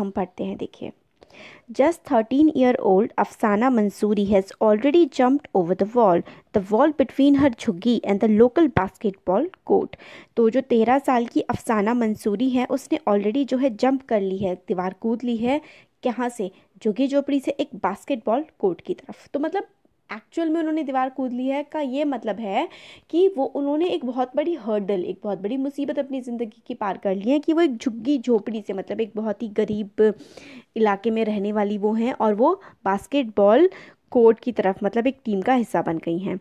हम पढ़ते हैं देखिए just thirteen year old Afsana Mansoori has already jumped over the wall the wall between her झुग्गी and the local basketball court तो जो तेरह साल की अफसाना मंसूरी है उसने ऑलरेडी जो है जंप कर ली है दीवार कूद ली है कहाँ से झुग्गी झोपड़ी से एक बास्केटबॉल कोर्ट की तरफ तो मतलब एक्चुअल में उन्होंने दीवार कूद ली है का ये मतलब है कि वो उन्होंने एक बहुत बड़ी हर्डल एक बहुत बड़ी मुसीबत अपनी ज़िंदगी की पार कर ली है कि वो एक झुग्गी झोपड़ी से मतलब एक बहुत ही गरीब इलाके में रहने वाली वो हैं और वो बास्केटबॉल कोर्ट की तरफ मतलब एक टीम का हिस्सा बन गई हैं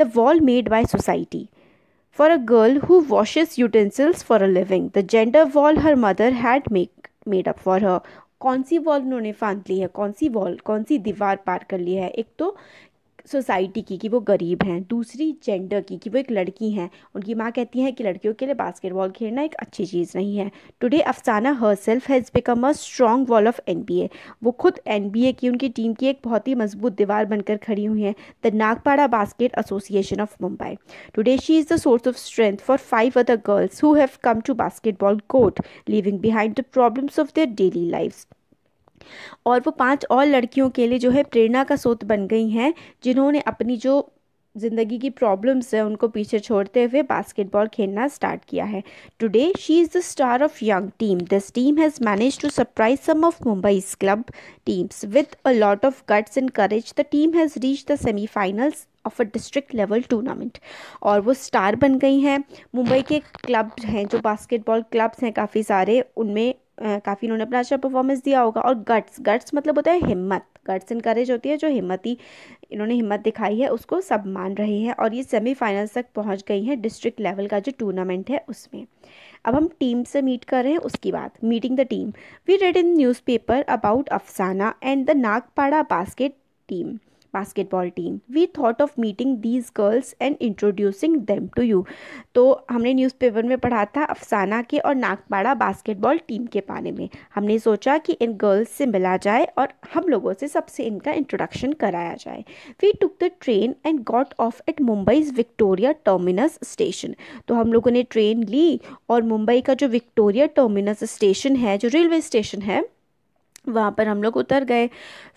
the wall made by society for a girl who washes utensils for a living the gender wall her mother had make made up for her कौन सी वॉल उन्होंने फांद ली है कौन सी वॉल कौन सी दीवार पार कर ली है एक तो सोसाइटी की कि वो गरीब हैं दूसरी जेंडर की कि वो एक लड़की हैं उनकी माँ कहती हैं कि लड़कियों के लिए बास्केटबॉल खेलना एक अच्छी चीज़ नहीं है today Afsana herself has become a strong wall of an वो खुद एन की उनकी टीम की एक बहुत ही मजबूत दीवार बनकर खड़ी हुई है the Nagpada basket association of Mumbai today she is the source of strength for five other girls who have come to basketball court living behind the problems of their daily lifes और वो पांच और लड़कियों के लिए जो है प्रेरणा का स्रोत बन गई हैं जिन्होंने अपनी जो ज़िंदगी की प्रॉब्लम्स हैं उनको पीछे छोड़ते हुए बास्केटबॉल खेलना स्टार्ट किया है today she is the star of young team this team has manage to surprise some of Mumbai club teams with a lot of guts and courage the team has reach the semifinals of a district level tournament और वो star बन गई हैं मुंबई के club हैं जो basketball clubs हैं काफ़ी सारे उनमें काफ़ी इन्होंने अपना अच्छा परफॉर्मेंस दिया होगा और गट्स गट्स मतलब होता है हिम्मत गट्स इनकरेज करेज होती है जो हिम्मत ही इन्होंने हिम्मत दिखाई है उसको सब मान रहे हैं और ये सेमीफाइनल्स तक पहुंच गई हैं डिस्ट्रिक्ट लेवल का जो टूर्नामेंट है उसमें अब हम टीम से मीट कर रहे हैं उसकी बात meeting the team we read in newspaper about Afsana and the Nagpada basket team basketball team we thought of meeting these girls and introducing them to you तो हमने न्यूज़पेपर में पढ़ा था अफसाना के और नागपाड़ा बास्केटबॉल टीम के बारे में हमने सोचा कि इन गर्ल्स से मिला जाए और हम लोगों से सबसे इनका इंट्रोडक्शन कराया जाए we took the train and got off at Mumbai Victoria Terminus station तो हम लोगों ने ट्रेन ली और मुंबई का जो विक्टोरिया टर्मिनस स्टेशन है जो रेलवे स्टेशन है वहाँ पर हम लोग उतर गए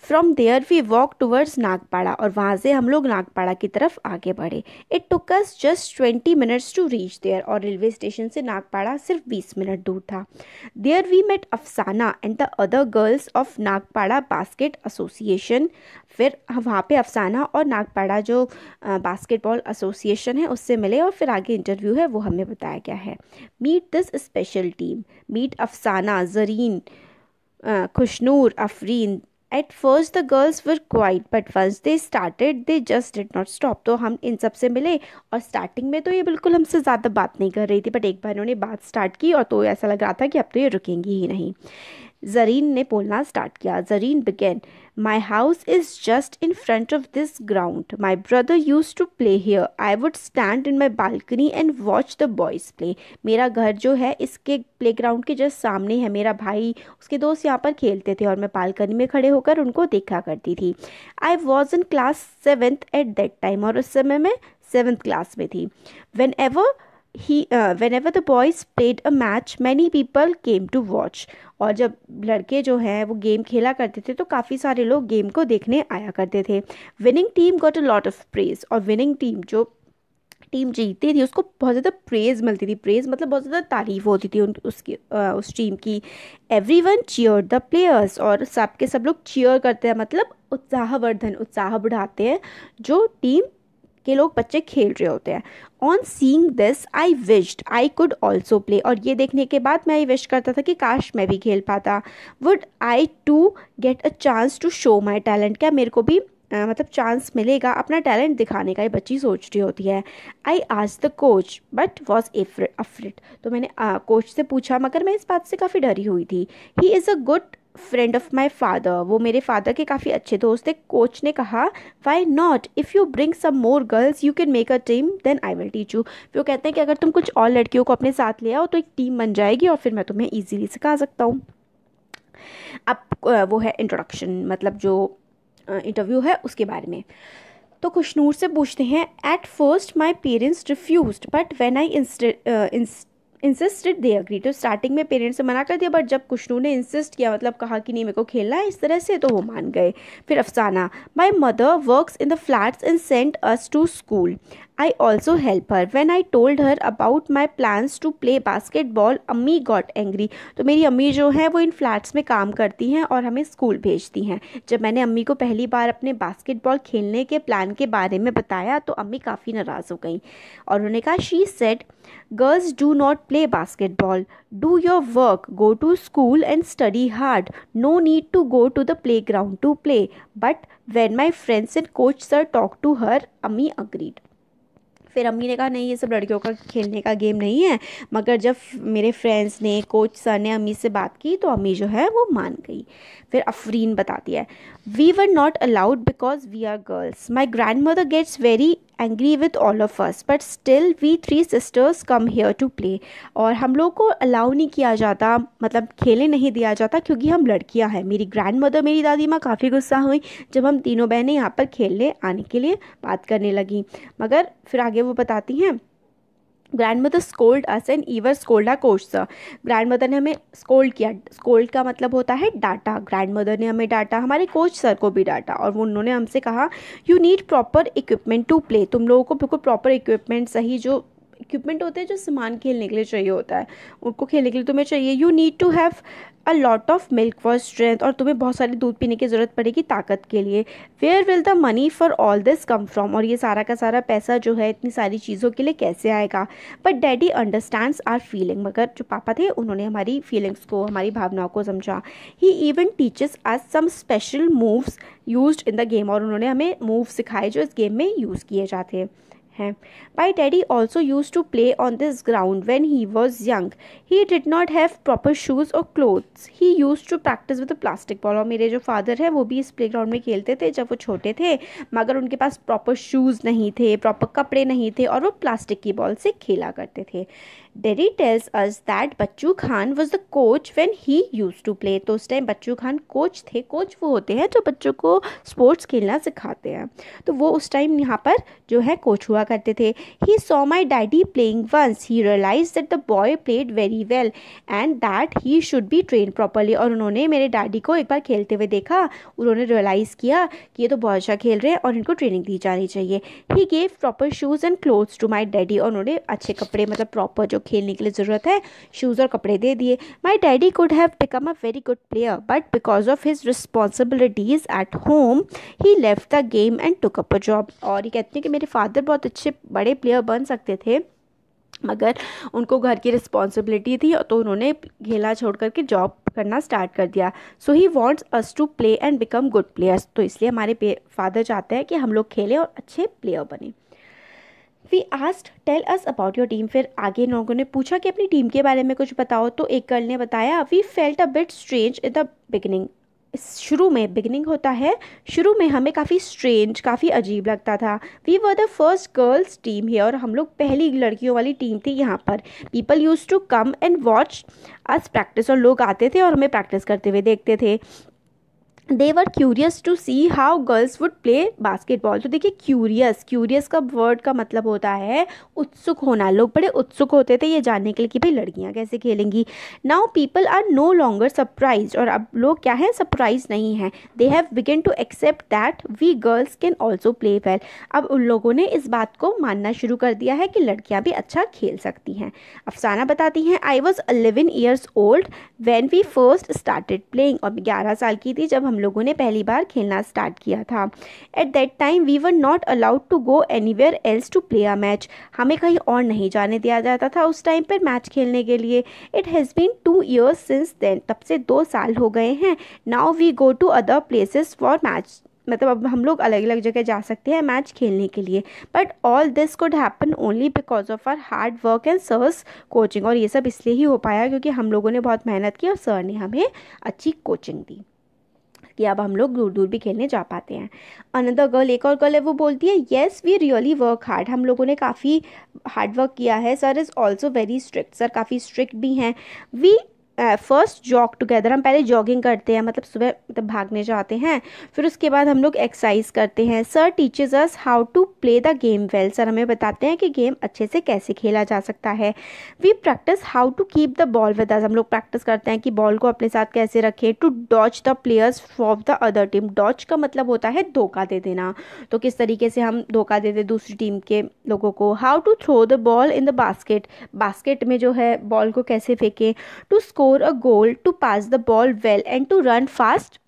from there we walk towards Nagpada और वहाँ से हम लोग नागपाड़ा की तरफ आगे बढ़े it took us just twenty minutes to reach there और रेलवे स्टेशन से नागपाड़ा सिर्फ बीस मिनट दूर था there we met Afsana and the other girls of Nagpada basket association फिर वहाँ पे अफसाना और नागपाड़ा जो बास्केटबॉल एसोसिएशन है उससे मिले और फिर आगे इंटरव्यू है वो हमें बताया गया है meet this special team meet Afsana Zarin Khushnoor Afreen at first the girls were quiet but once they started they just did not stop तो हम इन सब से मिले और स्टार्टिंग में तो ये बिल्कुल हमसे ज़्यादा बात नहीं कर रही थी बट एक बार इन्होंने बात स्टार्ट की और तो ऐसा लग रहा था कि अब तो ये रुकेंगी ही नहीं जरीन ने बोलना स्टार्ट किया Zarin began My house is just in front of this ground. My brother used to play here. I would stand in my balcony and watch the boys play. मेरा घर जो है इसके प्लेग्राउंड के जस्ट सामने है मेरा भाई उसके दोस्त यहाँ पर खेलते थे और मैं बालकनी में खड़े होकर उनको देखा करती थी I was in class seventh at that time और उस समय मैं सेवन्थ क्लास में थी whenever he whenever the boys played a match many people came to watch और जब लड़के जो हैं वो गेम खेला करते थे तो काफ़ी सारे लोग गेम को देखने आया करते थे winning team got a lot of praise और विनिंग टीम जो टीम जीतती थी उसको बहुत ज़्यादा प्रेज़ मिलती थी प्रेज़ मतलब बहुत ज़्यादा तारीफ होती थी उन उसकी आ, उस टीम की everyone cheer the players और सबके सब लोग चीयर करते हैं मतलब उत्साहवर्धन उत्साह बढ़ाते हैं जो टीम के लोग बच्चे खेल रहे होते हैं on seeing this I wished I could also play और ये देखने के बाद मैं ये विश करता था कि काश मैं भी खेल पाता would I to get a chance to show my talent क्या मेरे को भी आ, मतलब चांस मिलेगा अपना टैलेंट दिखाने का ये बच्ची सोच रही होती है आई आज the coach but was afraid तो मैंने कोच से पूछा मगर मैं इस बात से काफ़ी डरी हुई थी he is a good friend of my father वो मेरे फादर के काफ़ी अच्छे दोस्त थे कोच ने कहा why not if you bring some more girls you can make a team then I will teach you फिर वो कहते हैं कि अगर तुम कुछ और लड़कियों को अपने साथ ले आओ तो एक टीम बन जाएगी और फिर मैं तुम्हें ईजीली सिखा सकता हूँ अब वो है इंट्रोडक्शन मतलब जो इंटरव्यू है उसके बारे में तो खुशनूर से पूछते हैं at first my parents refuse but when I inst insisted they agree तो स्टार्टिंग में पेरेंट्स ने मना कर दिया बट जब खुशनू ने इंसिस्ट किया मतलब कहा कि नहीं मेरे को खेलना है इस तरह से तो वो मान गए फिर Afsana my mother work in the flats and sent us to school I also help her. When I told her about my plans to play basketball, अम्मी got angry. तो मेरी अम्मी जो है वो इन फ्लैट्स में काम करती हैं और हमें स्कूल भेजती हैं जब मैंने अम्मी को पहली बार अपने बास्केटबॉल खेलने के प्लान के बारे में बताया तो अम्मी काफ़ी नाराज़ हो गई और उन्होंने कहा she said girls do not play basketball do your work go to school and study hard no need to go to the play ground to play but when my friends and coach sir talk to her अम्मी agreed फिर अम्मी ने कहा नहीं ये सब लड़कियों का खेलने का गेम नहीं है मगर जब मेरे फ्रेंड्स ने कोच सर ने अम्मी से बात की तो अम्मी जो है वो मान गई फिर अफरीन बताती है we were not allowed because we are girls my grand mother gets very angry with all of us but still we three sisters come here to play और हम लोग को अलाउ नहीं किया जाता मतलब खेले नहीं दिया जाता क्योंकि हम लड़कियां हैं मेरी ग्रैंड मदर मेरी दादी माँ काफ़ी गुस्सा हुई जब हम तीनों बहनें यहाँ पर खेलने आने के लिए बात करने लगी मगर फिर आगे वो बताती हैं grandmother scold us and ever scold uh course grandmother ने हमें स्कोल्ड किया स्कोल्ड का मतलब होता है डाटा ग्रैंडमदर ने हमें डाटा हमारे कोच सर को भी डाटा और उन्होंने हमसे कहा you need proper equipment to play तुम लोगों को बिल्कुल प्रॉपर इक्विपमेंट सही जो इक्विपमेंट होते हैं जो सामान खेलने के लिए चाहिए होता है उनको खेलने के लिए तुम्हें चाहिए you need to have a lot of milk for strength और तुम्हें बहुत सारे दूध पीने की ज़रूरत पड़ेगी ताकत के लिए where will the money for all this come from और ये सारा का सारा पैसा जो है इतनी सारी चीज़ों के लिए कैसे आएगा but daddy understands our feeling मगर जो पापा थे उन्होंने हमारी फीलिंग्स को हमारी भावनाओं को समझा ही even teachers us some special moves use in the game और उन्होंने हमें मूव सिखाए जो इस गेम में यूज़ किए जाते हैं हैं by daddy also use to play on this ground when he was young he did not have proper shoes और clothes he use to practice with plastic ball और मेरे जो फादर है वो भी इस प्ले ग्राउंड में खेलते थे जब वो छोटे थे मगर उनके पास प्रॉपर शूज़ नहीं थे प्रॉपर कपड़े नहीं थे और वो प्लास्टिक की बॉल से खेला करते थे daddy tells us that Bachchu Khan was the coach when he use to play तो उस टाइम बच्चू खान कोच थे कोच वो होते हैं जो बच्चों को स्पोर्ट्स खेलना सिखाते हैं तो वो उस टाइम यहाँ पर जो है कोच हुआ करते थे he saw my daddy playing once he realize that the boy played very well and that he should be train properly और उन्होंने मेरे डैडी को एक बार खेलते हुए देखा उन्होंने रियलाइज़ किया कि ये तो बहुत अच्छा खेल रहे हैं और इनको ट्रेनिंग दी जानी चाहिए he gave proper shoes and clothes to my daddy और उन्होंने अच्छे कपड़े मतलब प्रॉपर जो खेलने के लिए ज़रूरत है शूज़ और कपड़े दे दिए my daddy could have become a very good player but because of his responsibilities at home he left the game and took up a job और ये कहते हैं कि मेरे फादर बहुत अच्छे बड़े प्लेयर बन सकते थे मगर उनको घर की रिस्पॉन्सिबिलिटी थी तो उन्होंने खेलना छोड़ करके जॉब करना स्टार्ट कर दिया so he wants us to play and become good players तो इसलिए हमारे फादर चाहते हैं कि हम लोग खेलें और अच्छे प्लेयर बने we asked tell us about your team फिर आगे इन लोगों ने पूछा कि अपनी टीम के बारे में कुछ बताओ तो एक गर्ल ने बताया we felt a bit strange in the beginning शुरू में बिगनिंग होता है शुरू में हमें काफ़ी स्ट्रेंज काफ़ी अजीब लगता था we were the first girls team है और हम लोग पहली लड़कियों वाली टीम थी यहाँ पर people use to come and watch us practice और लोग आते थे और हमें प्रैक्टिस करते हुए देखते थे they were curious to see how girls would play basketball तो देखिए क्यूरियस क्यूरियस का वर्ड का मतलब होता है उत्सुक होना लोग बड़े उत्सुक होते थे ये जानने के लिए कि भाई लड़कियाँ कैसे खेलेंगी now people are no longer surprise और अब लोग क्या हैं सरप्राइज नहीं हैं they have began to accept that we girls can also play well अब उन लोगों ने इस बात को मानना शुरू कर दिया है कि लड़कियाँ भी अच्छा खेल सकती हैं अफसाना बताती हैं I was eleven years old when we first started playing और ग्यारह साल की थी जब हम लोगों ने पहली बार खेलना स्टार्ट किया था at that time we were not allowed to go anywhere else to play a match हमें कहीं और नहीं जाने दिया जाता था उस टाइम पर मैच खेलने के लिए it has been two years since then तब से दो साल हो गए हैं now we go to other places for match मतलब अब हम लोग अलग अलग जगह जा सकते हैं मैच खेलने के लिए but all this could happen only because of our hard work and sir's coaching और ये सब इसलिए ही हो पाया क्योंकि हम लोगों ने बहुत मेहनत की और सर ने हमें अच्छी कोचिंग दी कि अब हम लोग दूर दूर भी खेलने जा पाते हैं अनदर गर्ल एक और गर्ल है वो बोलती है yes we really work hard हम लोगों ने काफ़ी हार्ड वर्क किया है sir is also very strict sir काफ़ी स्ट्रिक्ट भी हैं वी फर्स्ट जॉग टुगेदर हम पहले जॉगिंग करते हैं मतलब सुबह मतलब भागने जाते हैं फिर उसके बाद हम लोग एक्सरसाइज करते हैं sir teaches us how to play the game well sir हमें बताते हैं कि गेम अच्छे से कैसे खेला जा सकता है we practice how to keep the ball with us हम लोग प्रैक्टिस करते हैं कि बॉल को अपने साथ कैसे रखें to dodge the players of the other team dodge का मतलब होता है धोखा दे देना तो किस तरीके से हम धोखा दे दें दूसरी टीम के लोगों को how to throw the ball in the basket basket में जो है बॉल को कैसे फेंकें to score score a goal to pass the ball well and to run fast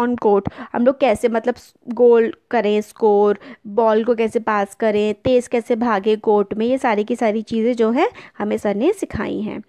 on court हम लोग कैसे मतलब गोल करें स्कोर बॉल को कैसे पास करें तेज़ कैसे भागे कोर्ट में ये सारी की सारी चीज़ें जो है हमें सर ने सिखाई हैं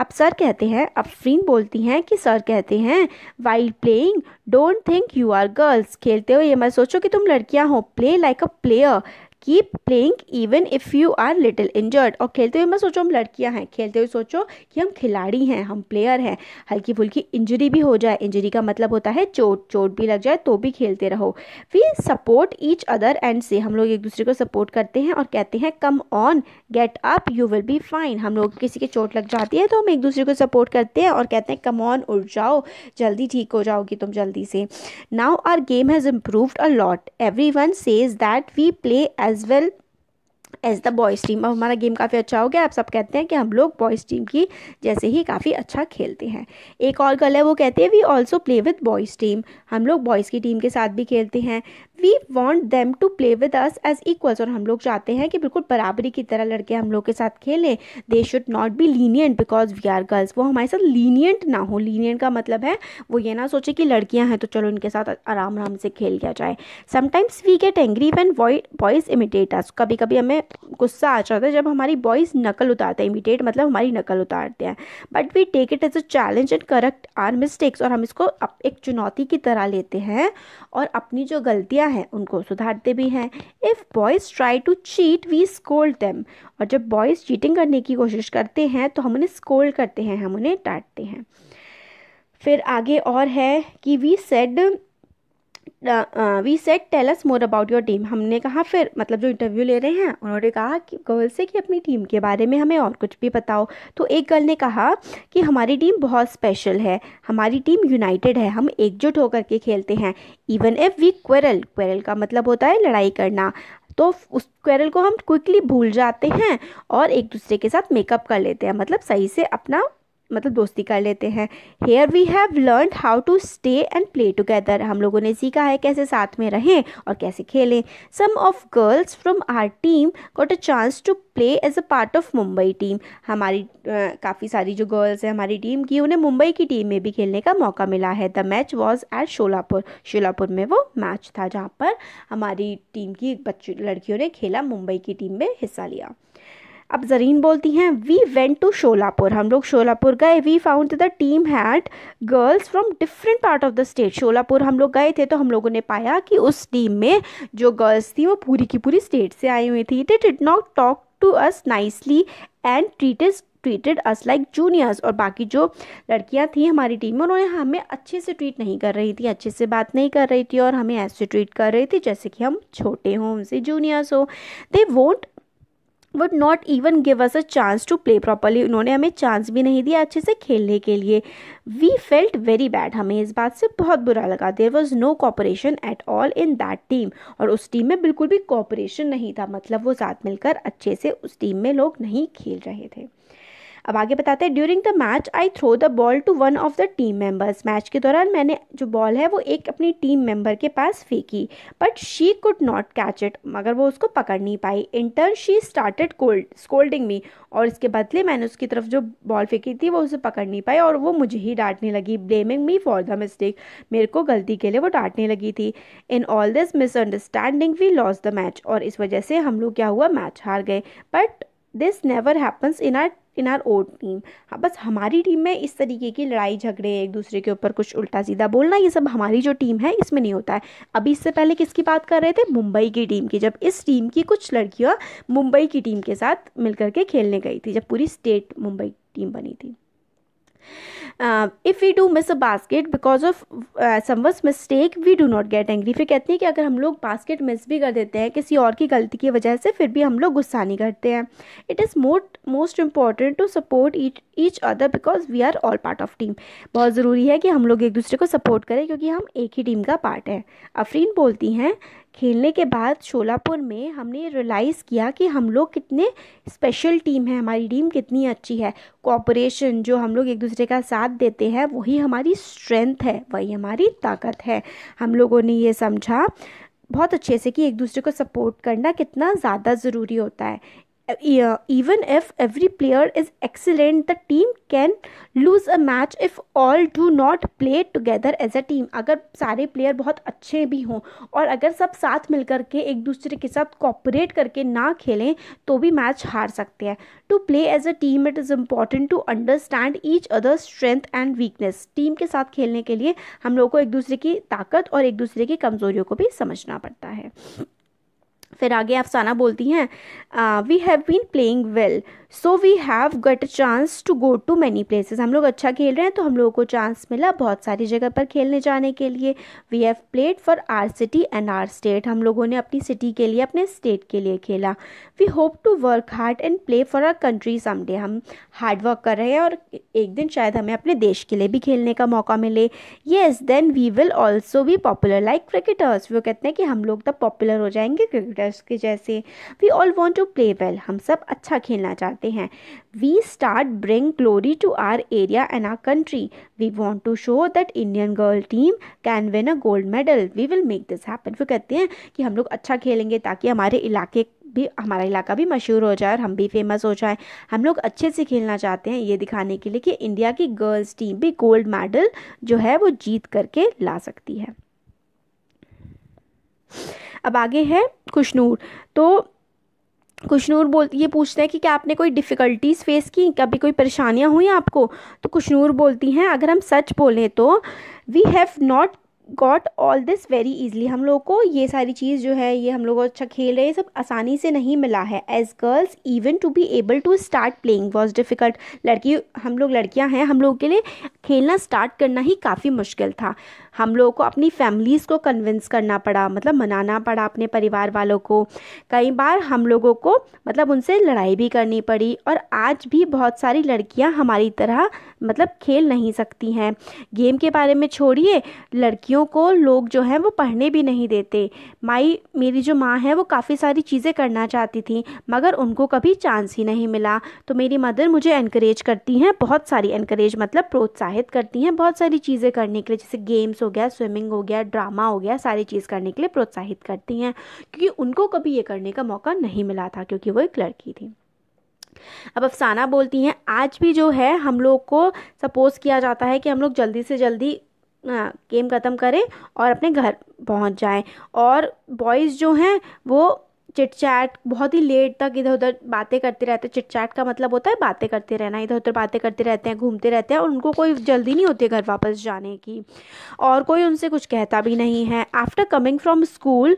अब सर कहते हैं अफरीन बोलती हैं कि सर कहते हैं while playing don't think you are girls खेलते हो ये मत सोचो कि तुम लड़कियां हो play like a player keep playing even if you are little injured और खेलते हुए मैं सोचो हम लड़कियाँ हैं खेलते हुए सोचो कि हम खिलाड़ी हैं हम प्लेयर हैं हल्की फुल्की इंजरी भी हो जाए इंजरी का मतलब होता है चोट चोट भी लग जाए तो भी खेलते रहो we support each other and से हम लोग एक दूसरे को सपोर्ट करते हैं और कहते हैं come on get up you will be fine हम लोग किसी के चोट लग जाती है तो हम एक दूसरे को सपोर्ट करते हैं और कहते हैं कम ऑन उठ जाओ जल्दी ठीक हो जाओगी तुम जल्दी से now our game has improved a lot everyone says that we play as as well as the boys team अब हमारा गेम काफ़ी अच्छा हो गया आप सब कहते हैं कि हम लोग बॉयज़ टीम की जैसे ही काफ़ी अच्छा खेलते हैं एक और गल है वो कहते हैं we also play with boys team हम लोग बॉयज़ की टीम के साथ भी खेलते हैं we want them to play with us as equals और हम लोग चाहते हैं कि बिल्कुल बराबरी की तरह लड़के हम लोग के साथ खेलें they should not be lenient because we are girls वो हमारे साथ लीनियंट ना हो लीनियंट का मतलब है वो ये ना सोचे कि लड़कियां हैं तो चलो इनके साथ आराम आराम से खेल लिया जाए sometimes we get angry when boys imitate us कभी कभी हमें गुस्सा आ जाता है जब हमारी बॉयज़ नकल उतारते हैं इमिटेट मतलब हमारी नकल उतारते हैं but we take it as a challenge and correct our mistakes और हम इसको एक चुनौती की तरह लेते हैं और अपनी जो गलतियाँ है उनको सुधारते भी हैं if boys try to cheat we scold them और जब बॉयज़ चीटिंग करने की कोशिश करते हैं तो हम उन्हें स्कोल्ड करते हैं हम उन्हें डांटते हैं फिर आगे और है कि we said we said tell us more about your team हमने कहा फिर मतलब जो इंटरव्यू ले रहे हैं उन्होंने कहा कि गर्ल से कि अपनी टीम के बारे में हमें और कुछ भी बताओ तो एक गर्ल ने कहा कि हमारी टीम बहुत स्पेशल है हमारी टीम यूनाइटेड है हम एकजुट होकर के खेलते हैं even if we quarrel quarrel का मतलब होता है लड़ाई करना तो उस क्वेरल को हम क्विकली भूल जाते हैं और एक दूसरे के साथ मेकअप कर लेते हैं मतलब सही से अपना मतलब दोस्ती कर लेते हैं here we have learn how to stay and play together हम लोगों ने सीखा है कैसे साथ में रहें और कैसे खेलें some of girls from our team got a chance to play as a part of Mumbai team हमारी काफ़ी सारी जो गर्ल्स हैं हमारी टीम की उन्हें मुंबई की टीम में भी खेलने का मौका मिला है the match was at Sholapur Sholapur में वो मैच था जहाँ पर हमारी टीम की बच्चों लड़कियों ने खेला मुंबई की टीम में हिस्सा लिया अब जरीन बोलती हैं वी वेंट टू शोलापुर हम लोग शोलापुर गए we found the team had girls from different part of the state Sholapur हम लोग गए थे तो हम लोगों ने पाया कि उस टीम में जो गर्ल्स थी वो पूरी की पूरी स्टेट से आई हुई थी they did not talk to us nicely and treat treated us like juniors और बाकी जो लड़कियाँ थी हमारी टीम में उन्होंने हमें अच्छे से ट्रीट नहीं कर रही थी अच्छे से बात नहीं कर रही थी और हमें ऐसे ट्रीट कर रही थी जैसे कि हम छोटे हों उनसे जूनियर्स हो they won't would not even give us a chance to play properly उन्होंने हमें चांस भी नहीं दिया अच्छे से खेलने के लिए वी फेल्ट वेरी बैड हमें इस बात से बहुत बुरा लगा there was no cooperation at all in that team और उस टीम में बिल्कुल भी कॉपरेशन नहीं था मतलब वो साथ मिलकर अच्छे से उस टीम में लोग नहीं खेल रहे थे अब आगे बताते हैं during the match I throw the ball to one of the team members match के दौरान मैंने जो बॉल है वो एक अपनी टीम मेंबर के पास फेंकी but she could not catch it मगर वो उसको पकड़ नहीं पाई in turn she started scold scolding me और इसके बदले मैंने उसकी तरफ जो बॉल फेंकी थी वो उसे पकड़ नहीं पाई और वो मुझे ही डांटने लगी blaming me for the mistake मेरे को गलती के लिए वो डांटने लगी थी in all this misunderstanding we lost the match और इस वजह से हम लोग क्या हुआ मैच हार गए but this never happens in our in our team हाँ बस हमारी टीम में इस तरीके की लड़ाई झगड़े एक दूसरे के ऊपर कुछ उल्टा सीधा बोलना ये सब हमारी जो टीम है इसमें नहीं होता है अभी इससे पहले किसकी बात कर रहे थे मुंबई की टीम की जब इस टीम की कुछ लड़कियाँ मुंबई की टीम के साथ मिलकर के खेलने गई थी जब पूरी स्टेट मुंबई टीम बनी थी uh, if we do miss a basket because of uh, someone's mistake we do not get angry फिर कहती है कि अगर हम लोग बास्केट मिस भी कर देते हैं किसी और की गलती की वजह से फिर भी हम लोग गुस्सा नहीं करते हैं it is most most important to support each other because we are all part of team बहुत ज़रूरी है कि हम लोग एक दूसरे को सपोर्ट करें क्योंकि हम एक ही टीम का पार्ट है अफरीन बोलती हैं खेलने के बाद शोलापुर में हमने रियलाइज़ किया कि हम लोग कितने स्पेशल टीम है हमारी टीम कितनी अच्छी है कोऑपरेशन जो हम लोग एक दूसरे का साथ देते हैं वही हमारी स्ट्रेंथ है वही हमारी ताकत है हम लोगों ने ये समझा बहुत अच्छे से कि एक दूसरे को सपोर्ट करना कितना ज़्यादा ज़रूरी होता है even if every player is excellent the team can lose a match if all do not play together as a team अगर सारे प्लेयर बहुत अच्छे भी हों और अगर सब साथ मिलकर के एक दूसरे के साथ कॉपरेट करके ना खेलें तो भी मैच हार सकते हैं to play as a team it is important to understand each other strength and weakness team के साथ खेलने के लिए हम लोग को एक दूसरे की ताकत और एक दूसरे की कमज़ोरियों को भी समझना पड़ता है फिर आगे अफसाना बोलती हैं we have been playing well so we have got chance to go to many places हम लोग अच्छा खेल रहे हैं तो हम लोगों को चांस मिला बहुत सारी जगह पर खेलने जाने के लिए we have played for our city and our state हम लोगों ने अपनी सिटी के लिए अपने स्टेट के लिए खेला we hope to work hard and play for our country someday हम हार्ड वर्क कर रहे हैं और एक दिन शायद हमें अपने देश के लिए भी खेलने का मौका मिले yes then we will also भी पॉपुलर लाइक क्रिकेटर्स वो कहते हैं कि हम लोग तब पॉपुलर हो जाएंगे क्रिकेटर्स प्लेयर्स के जैसे we all want to play well हम सब अच्छा खेलना चाहते हैं we start bring glory to our area and our country we want to show that Indian girl team can win a gold medal we will make this happen वो कहते हैं कि हम लोग अच्छा खेलेंगे ताकि हमारे इलाके भी हमारा इलाका भी मशहूर हो जाए और हम भी फेमस हो जाए हम लोग अच्छे से खेलना चाहते हैं ये दिखाने के लिए कि इंडिया की गर्ल्स टीम भी गोल्ड मेडल जो है वो जीत करके ला सकती है अब आगे है खुशनूर तो खुशनूर बोल ये पूछते हैं कि क्या आपने कोई डिफ़िकल्टीज़ फेस की कभी कोई परेशानियां हुई आपको तो खुशनूर बोलती हैं अगर हम सच बोलें तो we have not got all this very easily हम लोग को ये सारी चीज़ जो है ये हम लोग अच्छा खेल रहे हैं सब आसानी से नहीं मिला है as girls even to be able to start playing was difficult लड़की हम लोग लड़कियां हैं हम लोगों के लिए खेलना स्टार्ट करना ही काफ़ी मुश्किल था हम लोगों को अपनी फैमिलीज़ को कन्विंस करना पड़ा मतलब मनाना पड़ा अपने परिवार वालों को कई बार हम लोगों को मतलब उनसे लड़ाई भी करनी पड़ी और आज भी बहुत सारी लड़कियां हमारी तरह मतलब खेल नहीं सकती हैं गेम के बारे में छोड़िए लड़कियों को लोग जो हैं वो पढ़ने भी नहीं देते माई मेरी जो माँ है वो काफ़ी सारी चीज़ें करना चाहती थी मगर उनको कभी चांस ही नहीं मिला तो मेरी मदर मुझे इनक्रेज करती हैं बहुत सारी इनक्रेज मतलब प्रोत्साहित प्रोत्साहित करती हैं बहुत सारी चीज़ें करने के लिए जैसे गेम्स हो गया स्विमिंग हो गया ड्रामा हो गया सारी चीज़ करने के लिए प्रोत्साहित करती हैं क्योंकि उनको कभी ये करने का मौका नहीं मिला था क्योंकि वो एक लड़की थी अब अफसाना बोलती हैं आज भी जो है हम लोग को सपोज किया जाता है कि हम लोग जल्दी से जल्दी गेम ख़त्म करें और अपने घर पहुंच जाएं और बॉयज़ जो हैं वो चिट चैट बहुत ही लेट तक इधर उधर बातें करते रहते हैं चिट चैट का मतलब होता है बातें करते रहना इधर उधर बातें करते रहते हैं घूमते रहते हैं और उनको कोई जल्दी नहीं होती घर वापस जाने की और कोई उनसे कुछ कहता भी नहीं है after coming from school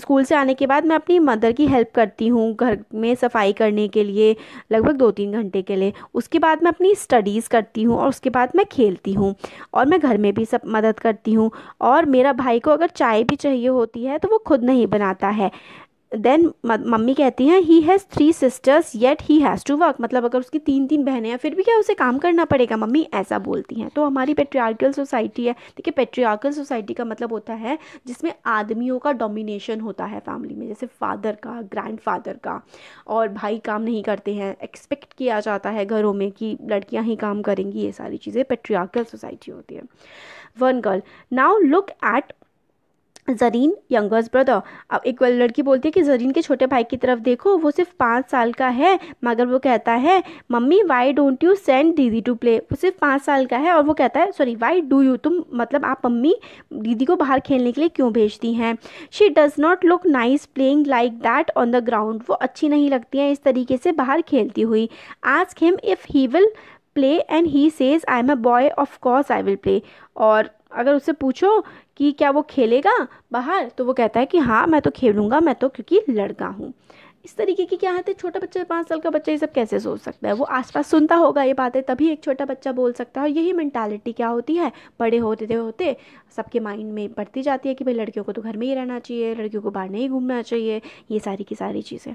school से आने के बाद मैं अपनी मदर की हेल्प करती हूँ घर में सफाई करने के लिए लगभग दो तीन घंटे के लिए उसके बाद मैं अपनी स्टडीज़ करती हूँ और उसके बाद मैं खेलती हूँ और मैं घर में भी सब मदद करती हूँ और मेरा भाई को अगर चाय भी चाहिए होती है तो वो खुद नहीं बनाता है देन मम्मी कहती हैं he has three sisters yet he has to work मतलब अगर उसकी तीन तीन बहनें हैं फिर भी क्या उसे काम करना पड़ेगा मम्मी ऐसा बोलती हैं तो हमारी पेट्रियार्कल सोसाइटी है देखिए पेट्रियार्कल सोसाइटी का मतलब होता है जिसमें आदमियों का डोमिनेशन होता है फैमिली में जैसे फादर का ग्रैंड फादर का और भाई काम नहीं करते हैं एक्सपेक्ट किया जाता है घरों में कि लड़कियाँ ही काम करेंगी ये सारी चीज़ें पेट्रियार्कल सोसाइटी होती है one girl now look at Zarin younger's brother अब एक लड़की बोलती है कि जरीन के छोटे भाई की तरफ देखो वो सिर्फ पाँच साल का है मगर वो कहता है mummy why don't you send दीदी टू प्ले वो सिर्फ पाँच साल का है और वो कहता है सॉरी वाई डू यू तुम मतलब आप मम्मी दीदी को बाहर खेलने के लिए क्यों भेजती हैं she does not look nice playing like that on the ground वो अच्छी नहीं लगती हैं इस तरीके से बाहर खेलती हुई ask him if he will play and he says I am a boy of course I will play और अगर उससे पूछो कि क्या वो खेलेगा बाहर तो वो कहता है कि हाँ मैं तो खेलूँगा मैं तो क्योंकि लड़का हूँ इस तरीके की क्या है तो छोटा बच्चा पाँच साल का बच्चा ये सब कैसे सोच सकता है वो आसपास सुनता होगा ये बातें तभी एक छोटा बच्चा बोल सकता है और यही मैंटालिटी क्या होती है बड़े होते होते सबके माइंड में बढ़ती जाती है कि भाई लड़कियों को तो घर में ही रहना चाहिए लड़कियों को बाहर नहीं घूमना चाहिए ये सारी की सारी चीज़ें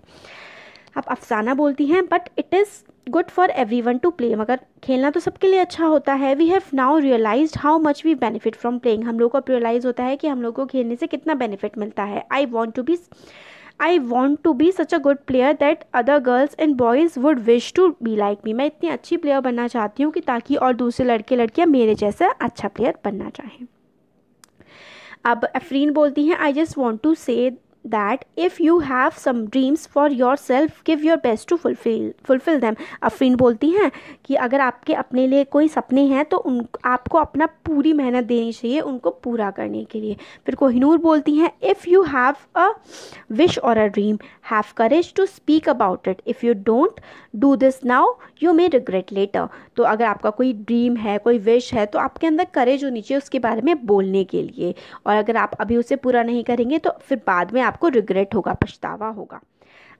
आप अफसाना बोलती हैं but it is good for everyone to play मगर खेलना तो सबके लिए अच्छा होता है we have now realise how much we benefit from playing हम लोग को अब रियलाइज़ होता है कि हम लोग को खेलने से कितना बेनिफिट मिलता है I want to be I want to be such a good player that other girls and boys would wish to be like me मैं इतनी अच्छी प्लेयर बनना चाहती हूँ कि ताकि और दूसरे लड़के लड़कियाँ मेरे जैसा अच्छा प्लेयर बनना चाहें अब अफरीन बोलती हैं I just want to say that if you have some dreams for yourself give your best to fulfil fulfil them Afreen बोलती हैं कि अगर आपके अपने लिए कोई सपने हैं तो उन आपको अपना पूरी मेहनत देनी चाहिए उनको पूरा करने के लिए फिर कोहिनूर बोलती हैं if you have a wish और a dream have courage to speak about it if you don't do this now you may regret later तो अगर आपका कोई ड्रीम है कोई विश है तो आपके अंदर करेज होनी चाहिए उसके बारे में बोलने के लिए और अगर आप अभी उसे पूरा नहीं करेंगे तो फिर बाद में आपको रिग्रेट होगा पछतावा होगा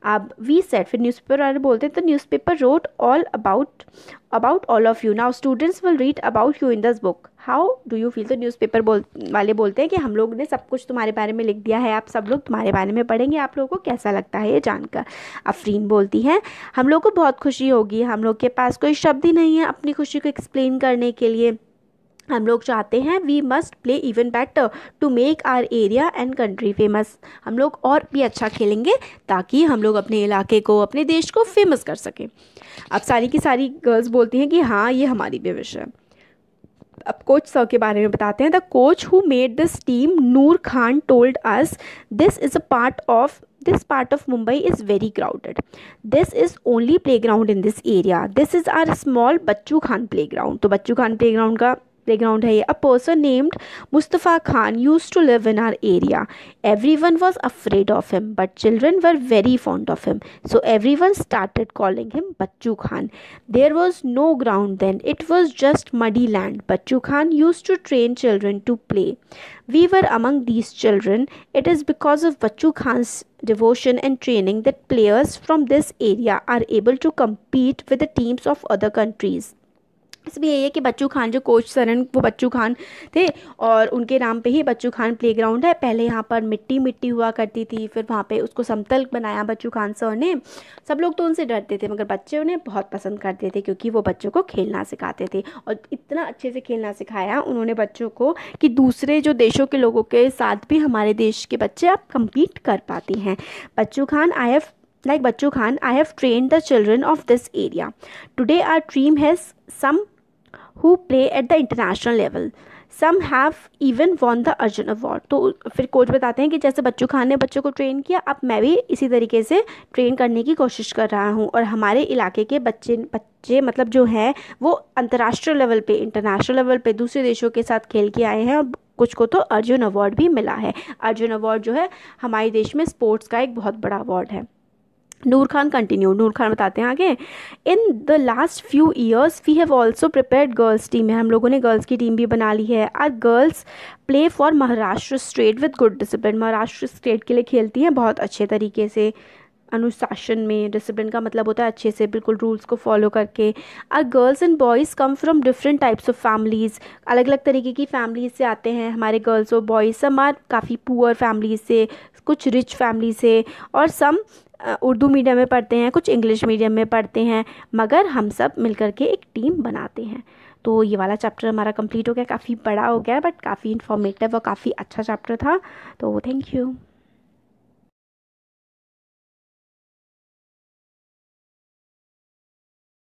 अब वी सेट फिर न्यूज़पेपर वाले बोलते हैं तो newspaper wrote all about about all of you now students will read about you in this book how do you feel तो न्यूज़पेपर बोल वाले बोलते हैं कि हम लोग ने सब कुछ तुम्हारे बारे में लिख दिया है आप सब लोग तुम्हारे बारे में पढ़ेंगे आप लोगों को कैसा लगता है ये जानकर अफरीन बोलती है हम लोग को बहुत खुशी होगी हम लोग के पास कोई शब्द ही नहीं है अपनी खुशी को एक्सप्लेन करने के लिए हम लोग चाहते हैं we must play even better to make our area and country famous हम लोग और भी अच्छा खेलेंगे ताकि हम लोग अपने इलाके को अपने देश को फेमस कर सकें अब सारी की सारी गर्ल्स बोलती हैं कि हाँ ये हमारी भी विश है अब कोच सर के बारे में बताते हैं the coach who made this team Noor Khan told us this is a part of this part of mumbai is very crowded this is only playground in this area this is our small playground playground Bachchu Khan playground का playground hai a person named mustafa khan used to live in our area everyone was afraid of him but children were very fond of him so everyone started calling him bachchu khan there was no ground then it was just muddy land Bachu khan used to train children to play we were among these children it is because of bachchu khan's devotion and training that players from this area are able to compete with the teams of other countries इसमें यही है कि बच्चू खान जो coach Saran वो बच्चू खान थे और उनके नाम पे ही बच्चू खान प्लेग्राउंड है पहले यहाँ पर मिट्टी मिट्टी हुआ करती थी फिर वहाँ पे उसको समतल बनाया बच्चू खान सर ने सब लोग तो उनसे डरते थे मगर बच्चे उन्हें बहुत पसंद करते थे क्योंकि वो बच्चों को खेलना सिखाते थे और इतना अच्छे से खेलना सिखाया उन्होंने बच्चों को कि दूसरे जो देशों के लोगों के साथ भी हमारे देश के बच्चे अब कम्पीट कर पाती हैं Bachchu Khan I F like Bachchu Khan I have train the children of this area today our dream has some who play at the international level some have even won the Arjun award तो फिर कोच बताते हैं कि जैसे बच्चू खान ने बच्चों को ट्रेन किया अब मैं भी इसी तरीके से ट्रेन करने की कोशिश कर रहा हूँ और हमारे इलाके के बच्चे बच्चे मतलब जो हैं वो अंतर्राष्ट्रीय लेवल पे इंटरनेशनल लेवल पे दूसरे देशों के साथ खेल के आए हैं और कुछ को तो अर्जुन अवार्ड भी मिला है अर्जुन अवार्ड जो है हमारे देश में स्पोर्ट्स का एक बहुत बड़ा अवार्ड है नूर खान कंटिन्यू नूर खान बताते हैं आगे in the last few years we have also prepared girls team है हम लोगों ने गर्ल्स की टीम भी बना ली है our girls play for Maharashtra state with good discipline Maharashtra state के लिए खेलती हैं बहुत अच्छे तरीके से अनुशासन में डिसिप्लिन का मतलब होता है अच्छे से बिल्कुल रूल्स को फॉलो करके our girls and boys come from different types of families अलग अलग तरीके की फैमिलीज से आते हैं हमारे गर्ल्स और बॉयज़ आर काफ़ी पुअर फैमिली से कुछ रिच फैमिली से और सम उर्दू मीडियम में पढ़ते हैं कुछ इंग्लिश मीडियम में पढ़ते हैं मगर हम सब मिलकर के एक टीम बनाते हैं तो ये वाला चैप्टर हमारा कंप्लीट हो गया काफ़ी बड़ा हो गया बट काफ़ी इन्फॉर्मेटिव और काफ़ी अच्छा चैप्टर था तो थैंक यू